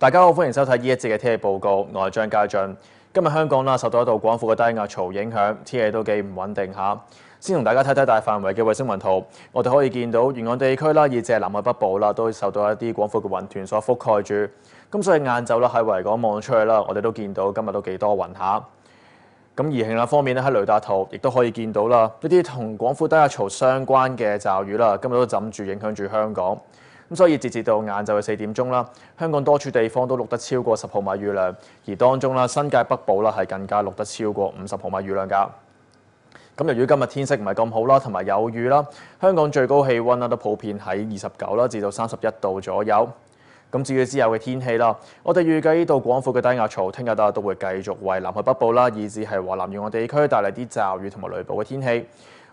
大家好，歡迎收睇呢一节嘅天氣報告，我係張家俊。今日香港啦受到一道廣闊嘅低压槽影響，天氣都幾唔穩定下先同大家睇睇大範圍嘅衛星雲圖，我哋可以見到沿岸地區啦，以至系南海北部啦，都受到一啲廣闊嘅雲團所覆蓋住。咁所以晏晝啦喺維港望出去啦，我哋都見到今日都幾多雲下。咁而氣壓方面咧喺雷達圖亦都可以見到啦一啲同廣闊低压槽相關嘅驟雨啦，今日都枕住影響住香港。咁所以截至到晏昼嘅四點鐘啦，香港多處地方都录得超過十毫米雨量，而當中啦新界北部啦係更加录得超過五十毫米雨量噶。咁由於今日天色唔係咁好啦，同埋有雨啦，香港最高氣温啦都普遍喺二十九啦至到三十一度左右。咁至於之後嘅天氣啦，我哋預計呢度廣府嘅低壓槽聽日都都會繼續為南海北部啦，以至係華南沿岸地區帶嚟啲驟雨同埋雷暴嘅天氣。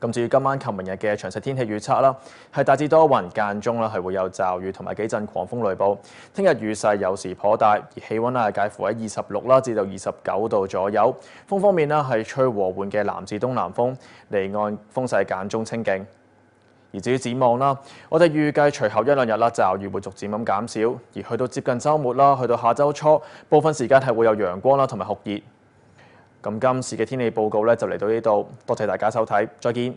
咁至於今晚及明日嘅詳細天氣預測啦，係大致多雲間中啦，係會有驟雨同埋幾陣狂風雷暴。聽日雨勢有時頗大，而氣温啦介乎喺二十六啦至到二十九度左右。風方面啦係吹和緩嘅南至東南風，離岸風勢間中清勁。而至於展望啦，我哋預計隨後一兩日啦驟雨會逐漸咁減少，而去到接近週末啦，去到下周初部分時間係會有陽光啦同埋酷熱。咁今次嘅天氣報告咧就嚟到呢度，多謝大家收睇，再見。